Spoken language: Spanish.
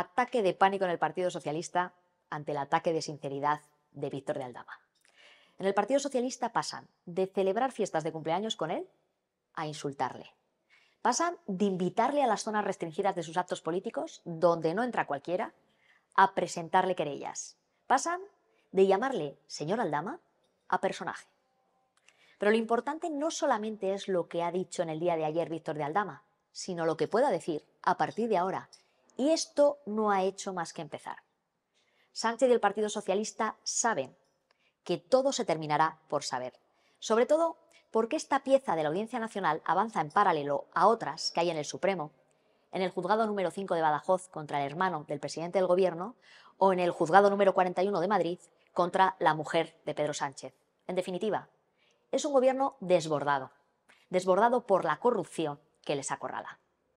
Ataque de pánico en el Partido Socialista ante el ataque de sinceridad de Víctor de Aldama. En el Partido Socialista pasan de celebrar fiestas de cumpleaños con él a insultarle. Pasan de invitarle a las zonas restringidas de sus actos políticos, donde no entra cualquiera, a presentarle querellas. Pasan de llamarle señor Aldama a personaje. Pero lo importante no solamente es lo que ha dicho en el día de ayer Víctor de Aldama, sino lo que pueda decir a partir de ahora y esto no ha hecho más que empezar. Sánchez y el Partido Socialista saben que todo se terminará por saber. Sobre todo porque esta pieza de la Audiencia Nacional avanza en paralelo a otras que hay en el Supremo, en el juzgado número 5 de Badajoz contra el hermano del presidente del gobierno o en el juzgado número 41 de Madrid contra la mujer de Pedro Sánchez. En definitiva, es un gobierno desbordado, desbordado por la corrupción que les acorrala.